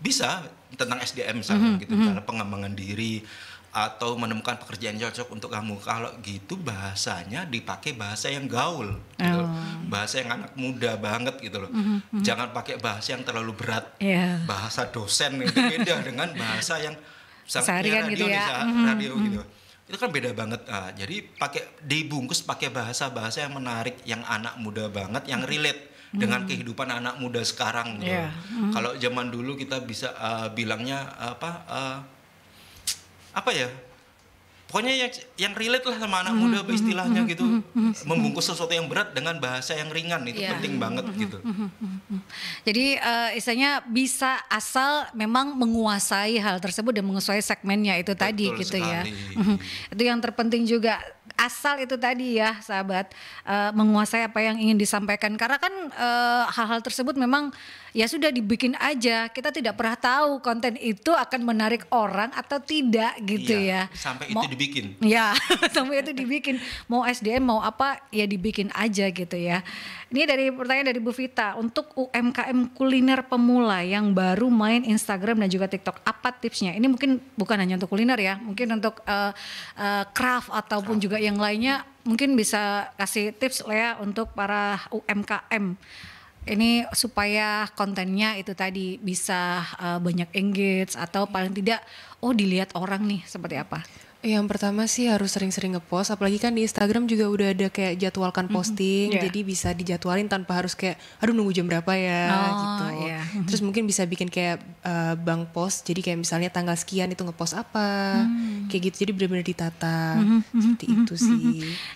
bisa tentang SDM misalnya mm -hmm, gitu, mm pengembangan diri, atau menemukan pekerjaan cocok untuk kamu. Kalau gitu bahasanya dipakai bahasa yang gaul, gitu oh. bahasa yang anak muda banget gitu loh. Mm -hmm. Jangan pakai bahasa yang terlalu berat, yeah. bahasa dosen itu beda dengan bahasa yang seharian radio, gitu ya. radio mm -hmm. gitu. Mm-hmm. Itu kan beda banget. Nah, jadi pakai dibungkus pakai bahasa-bahasa yang menarik, yang anak muda banget, yang mm-hmm. relate dengan hmm. kehidupan anak muda sekarang. Gitu. Yeah. Hmm. Kalau zaman dulu kita bisa uh, bilangnya apa? Uh, apa ya pokoknya yang yang relate lah sama anak hmm, muda hmm, istilahnya hmm, gitu membungkus sesuatu yang berat dengan bahasa yang ringan itu yeah. penting banget gitu jadi uh, istilahnya bisa asal memang menguasai hal tersebut dan menguasai segmennya itu Betul tadi gitu ya itu yang terpenting juga asal itu tadi ya sahabat uh, menguasai apa yang ingin disampaikan karena kan eh, hal-hal uh, tersebut memang ya sudah dibikin aja kita tidak pernah tahu konten itu akan menarik orang atau tidak gitu iya, ya sampai itu dibikin dibikin. Ya, sampai itu dibikin. Mau SDM mau apa ya dibikin aja gitu ya. Ini dari pertanyaan dari Bu Vita, untuk UMKM kuliner pemula yang baru main Instagram dan juga TikTok, apa tipsnya? Ini mungkin bukan hanya untuk kuliner ya, mungkin untuk uh, uh, craft ataupun craft. juga yang lainnya mungkin bisa kasih tips Lea ya untuk para UMKM ini supaya kontennya itu tadi bisa uh, banyak engage atau paling tidak oh dilihat orang nih seperti apa? Yang pertama sih harus sering-sering ngepost, apalagi kan di Instagram juga udah ada kayak jadwalkan posting, mm-hmm. Iya. yeah. jadi bisa dijadwalin tanpa harus kayak, aduh nunggu jam berapa ya oh, gitu. Yeah. Mm-hmm. Terus mungkin bisa bikin kayak uh, bank post, jadi kayak misalnya tanggal sekian itu ngepost apa, mm-hmm. kayak gitu. Jadi benar-benar ditata mm-hmm. seperti mm-hmm. itu hmm, sih.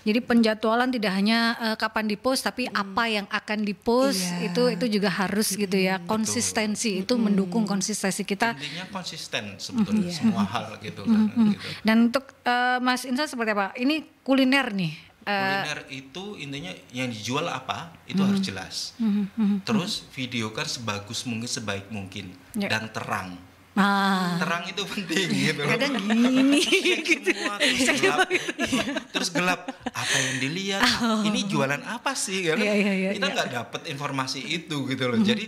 Jadi penjadwalan tidak hanya uh, kapan dipost, tapi mm-hmm. apa yang akan dipost yeah. itu itu juga harus mm-hmm. gitu ya. Konsistensi itu mm-hmm. mendukung konsistensi kita. Intinya konsisten sebetulnya mm-hmm. semua hal gitu. Mm-hmm. gitu. Dan untuk uh, Mas Insan seperti apa? Ini kuliner nih. Eh. kuliner itu intinya yang dijual apa itu mm -hmm. harus mm-hmm. jelas. Mm -hmm. Terus videokan sebagus mungkin sebaik mungkin yeah. dan terang. Ah. Terang itu penting gitu. Kadang gini iya, gitu. Gitu. Iya. Terus gelap apa yang dilihat? Oh. Ini jualan apa sih? Gitu. Yeah, yeah, yeah, Kita iya. nggak yeah. dapat informasi itu gitu loh. Mm -hmm. Jadi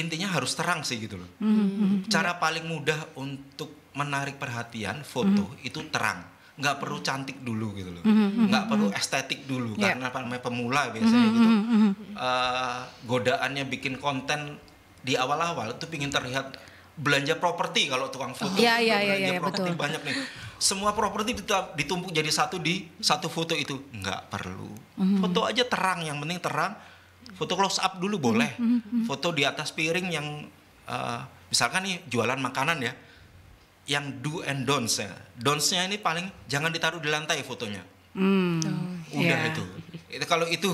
intinya harus terang sih gitu loh. Mm -hmm. Cara paling mudah untuk menarik perhatian foto mm-hmm. itu terang nggak perlu mm-hmm. cantik dulu gitu loh mm-hmm. mm-hmm nggak perlu mm-hmm. estetik dulu yeah. karena apa namanya pemula biasanya mm-hmm. gitu Uh, godaannya bikin konten di awal-awal itu pingin terlihat belanja properti kalau tukang foto oh, iya, iya, belanja iya, iya, properti banyak nih semua properti ditumpuk jadi satu di satu foto itu nggak perlu mm-hmm. foto aja terang yang penting terang foto close up dulu boleh mm-hmm. foto di atas piring yang uh, misalkan nih jualan makanan ya yang do and donts ya, Don'ts-nya ini paling jangan ditaruh di lantai fotonya. Hmm. Oh, Udah yeah. itu. itu. Kalau itu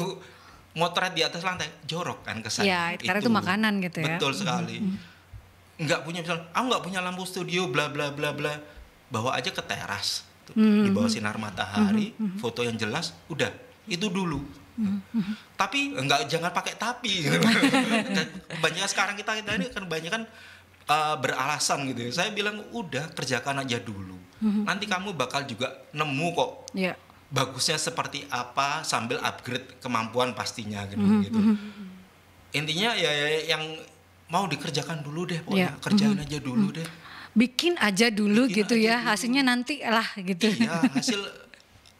motret di atas lantai jorok kan kesan. Iya, karena itu makanan gitu ya. Betul sekali. Mm punya misal, aku enggak punya lampu studio bla bla bla bla. Bawa aja ke teras. Tuh, mm Di bawah sinar matahari, mm -hmm. foto yang jelas, udah. Itu dulu. Mm -hmm. Tapi enggak, jangan pakai tapi. Banyak sekarang kita kita ini kan banyak kan uh, beralasan gitu. Ya. Saya bilang udah kerjakan aja dulu. Mm-hmm. Nanti kamu bakal juga nemu kok. Yeah. Bagusnya seperti apa sambil upgrade kemampuan pastinya gitu. Mm-hmm. gitu. Hmm, hmm. Intinya ya, ya yang mau dikerjakan dulu deh pokoknya yeah. kerjain mm-hmm. aja hmm. dulu mm-hmm. deh. Bikin aja dulu Bikin gitu aja ya. Dulu. Hasilnya nanti lah gitu. Iya, hasil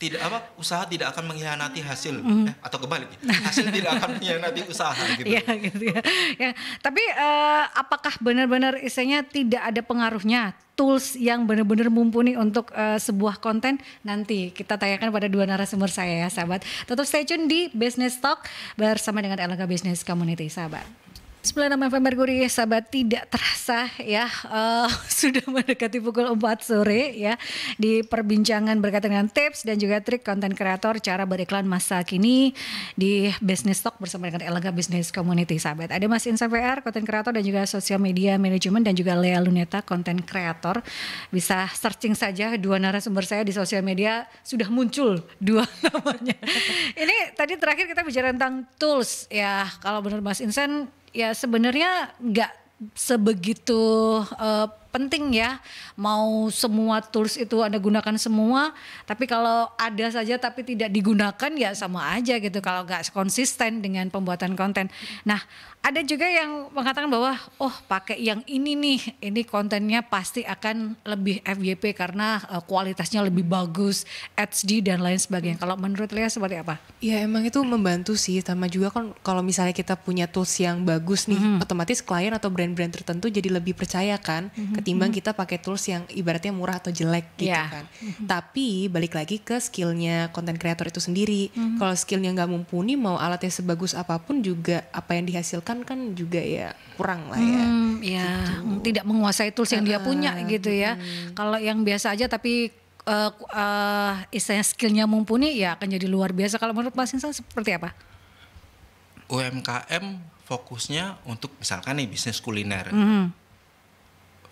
tidak apa usaha tidak akan mengkhianati hasil mm. eh, atau kebalik ya, nah. hasil tidak akan mengkhianati usaha gitu. ya, gitu ya. ya. Tapi uh, apakah benar-benar isinya tidak ada pengaruhnya tools yang benar-benar mumpuni untuk uh, sebuah konten nanti kita tanyakan pada dua narasumber saya ya sahabat. Tetap stay tune di Business Talk bersama dengan Elaga Business Community sahabat. 96 FM Merkuri sahabat tidak terasa ya uh, sudah mendekati pukul 4 sore ya di perbincangan berkaitan dengan tips dan juga trik konten kreator cara beriklan masa kini di Business Talk bersama dengan Elega Business Community sahabat. Ada Mas Insan PR konten kreator dan juga sosial media management dan juga Lea Luneta konten kreator. Bisa searching saja dua narasumber saya di sosial media sudah muncul dua namanya. Ini tadi terakhir kita bicara tentang tools ya kalau benar Mas Insan ya sebenarnya nggak sebegitu uh, penting ya mau semua tools itu anda gunakan semua tapi kalau ada saja tapi tidak digunakan ya sama aja gitu kalau nggak konsisten dengan pembuatan konten nah ada juga yang mengatakan bahwa oh pakai yang ini nih ini kontennya pasti akan lebih FYP karena uh, kualitasnya lebih bagus HD dan lain sebagainya kalau menurut Lea seperti apa? Ya emang itu membantu sih sama juga kan kalau misalnya kita punya tools yang bagus nih -hmm. otomatis klien atau brand-brand tertentu jadi lebih percaya kan -hmm ketimbang hmm. kita pakai tools yang ibaratnya murah atau jelek gitu yeah. kan. Hmm. Tapi balik lagi ke skillnya konten kreator itu sendiri. Hmm. Kalau skillnya nggak mumpuni, mau alatnya sebagus apapun juga apa yang dihasilkan kan juga ya kurang lah ya. Hmm, ya gitu. tidak menguasai tools yang uh, dia ah, punya gitu ya. Hmm. Kalau yang biasa aja tapi uh, uh, istilahnya skillnya mumpuni ya akan jadi luar biasa. Kalau menurut Mas Insan seperti apa? UMKM fokusnya untuk misalkan nih bisnis kuliner. Mm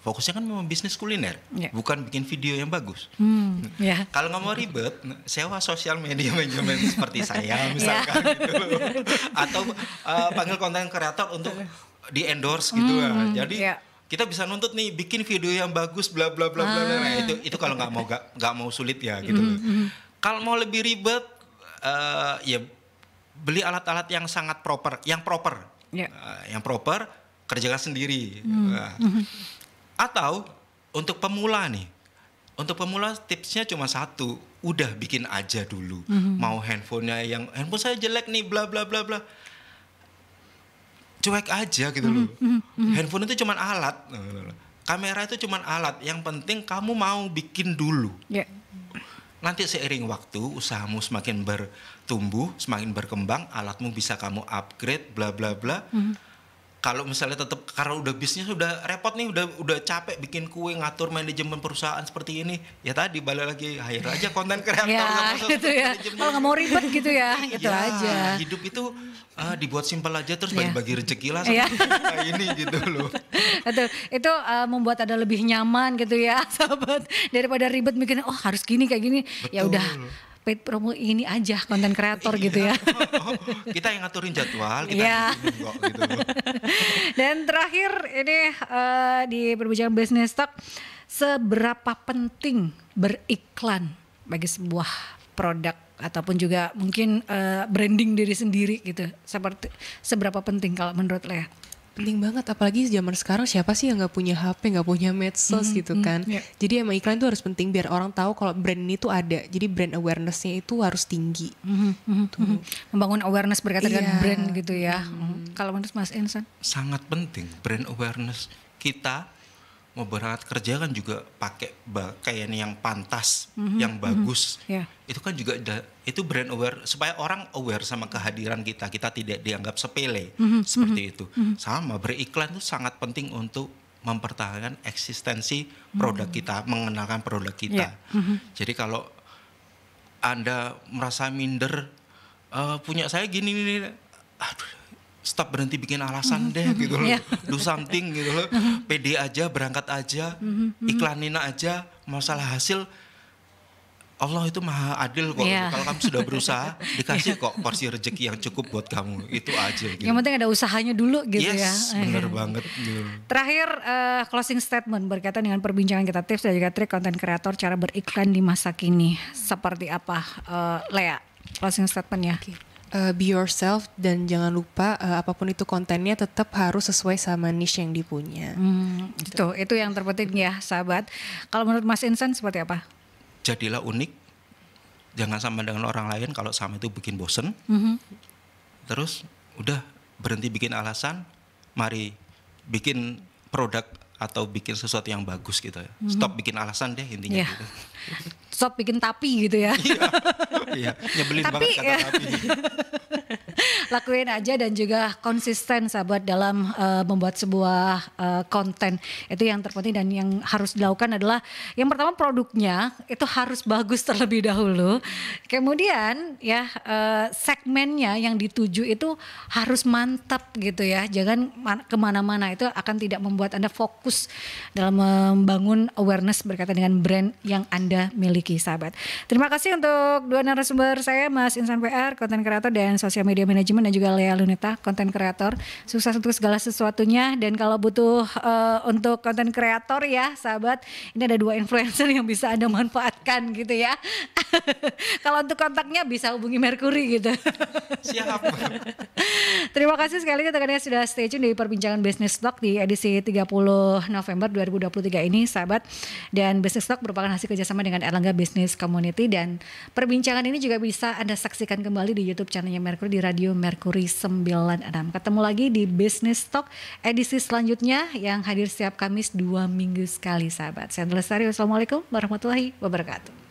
fokusnya kan memang bisnis kuliner, yeah. bukan bikin video yang bagus. Hmm, yeah. Ya. Kalau nggak mau ribet, nah, sewa sosial media manajemen seperti saya misalkan yeah. gitu, atau uh, panggil konten kreator untuk di endorse gitu ah. hmm, Jadi yeah. kita bisa nuntut nih bikin video yang bagus, bla bla bla bla. Nah, ah. Nah, itu itu kalau nggak mau nggak mau sulit ya gitu. -hmm. hmm. Kalau mau lebih ribet, uh, ya beli alat-alat yang sangat proper, yang proper, yeah. Ya. uh, yang proper kerjakan sendiri. Hmm. Uh, atau untuk pemula nih. Untuk pemula tipsnya cuma satu, udah bikin aja dulu. Mm-hmm. Mau handphonenya yang handphone saya jelek nih, bla bla bla bla. Cuek aja gitu mm-hmm. loh. Mm-hmm. Handphone itu cuma alat. Kamera itu cuma alat. Yang penting kamu mau bikin dulu. Yeah. Nanti seiring waktu usahamu semakin bertumbuh, semakin berkembang, alatmu bisa kamu upgrade, bla bla bla. Mm-hmm kalau misalnya tetap karena udah bisnis udah repot nih udah udah capek bikin kue ngatur manajemen perusahaan seperti ini ya tadi balik lagi akhir aja konten kreator ya, gitu ya kalau nggak mau ribet gitu ya gitu ya, aja hidup itu uh, dibuat simpel aja terus iya. bagi-bagi rezeki lah iya. sama ini gitu loh itu itu uh, ah, membuat ada lebih nyaman gitu ya sahabat daripada ribet mikirnya oh harus gini kayak gini ya udah paid promo ini aja konten kreator gitu ya. Iya. Oh, oh, oh, kita yang ngaturin jadwal, kita yeah. gitu. Dan terakhir ini uh, di perbincangan bisnis talk seberapa penting beriklan bagi sebuah produk ataupun juga mungkin uh, branding diri sendiri gitu. Seperti seberapa penting kalau menurut Lea? penting banget apalagi zaman sekarang siapa sih yang nggak punya HP nggak punya medsos mm-hmm, gitu mm-hmm, kan mm, yeah. jadi emang iklan itu harus penting biar orang tahu kalau brand ini tuh ada jadi brand awarenessnya itu harus tinggi mm-hmm, mm-hmm. Gitu. mm-hmm. membangun awareness berkaitan yeah. dengan iya. brand gitu ya mm-hmm. mm-hmm. kalau menurut Mas Ensan sangat penting brand awareness kita mau berangkat kerja kan juga pakai pakaian yang pantas, mm-hmm, yang mhm. bagus. Mm-hmm, ya. yeah. Itu kan juga da, itu brand aware supaya orang aware sama kehadiran kita. Kita tidak dianggap sepele mm-hmm, seperti mm-hmm, itu. Mm-hmm. Sama beriklan itu sangat penting untuk mempertahankan eksistensi mhm. produk mm-hmm. kita, mengenalkan produk kita. Yeah. Mm-hmm. Jadi kalau Anda merasa minder uh, punya saya gini gini aduh stop berhenti bikin alasan mm-hmm. deh gitu loh. Mm-hmm. Yeah. Do something gitu loh. Mm-hmm. PD aja, berangkat aja, iklanin aja masalah hasil Allah itu maha adil kok. Yeah. Kalau kamu sudah berusaha, dikasih yeah. kok porsi rezeki yang cukup buat kamu. Itu aja. Gitu. Yang penting ada usahanya dulu gitu ya. yes, ya. Bener banget. Gitu. Terakhir uh, closing statement berkaitan dengan perbincangan kita tips dan juga trik konten kreator cara beriklan di masa kini seperti apa, uh, Lea? Closing statementnya. Okay uh, be yourself dan jangan lupa uh, apapun itu kontennya tetap harus sesuai sama niche yang dipunya. Hmm, gitu. Itu itu yang terpenting ya sahabat. Kalau menurut Mas Insan seperti apa? Jadilah unik. Jangan sama dengan orang lain kalau sama itu bikin bosen. Mm -hmm. Terus udah berhenti bikin alasan. Mari bikin produk atau bikin sesuatu yang bagus gitu. Mm -hmm. Stop bikin alasan deh intinya. Yeah. Gitu. Sot bikin tapi gitu ya. Iya, iya nyebelin tapi, banget kata ya. tapi lakuin aja dan juga konsisten sahabat dalam uh, membuat sebuah uh, konten itu yang terpenting dan yang harus dilakukan adalah yang pertama produknya itu harus bagus terlebih dahulu kemudian ya uh, segmennya yang dituju itu harus mantap gitu ya jangan kemana-mana itu akan tidak membuat anda fokus dalam membangun awareness berkaitan dengan brand yang anda miliki sahabat terima kasih untuk dua narasumber saya Mas Insan PR konten kreator dan sosial media manajemen dan juga Lea Luneta, konten kreator. Sukses untuk segala sesuatunya dan kalau butuh uh, untuk konten kreator ya, sahabat, ini ada dua influencer yang bisa Anda manfaatkan gitu ya. kalau untuk kontaknya bisa hubungi Mercury gitu. Siap. Terima kasih sekali rekan sudah stay tune di perbincangan Business Talk di edisi 30 November 2023 ini, sahabat. Dan Business Talk merupakan hasil kerjasama dengan Erlangga Business Community dan perbincangan ini juga bisa Anda saksikan kembali di YouTube channelnya Mercury di Radio Mercury Merkuri 96. Ketemu lagi di Business Talk edisi selanjutnya yang hadir setiap Kamis dua minggu sekali sahabat. Saya Lestari, Wassalamualaikum warahmatullahi wabarakatuh.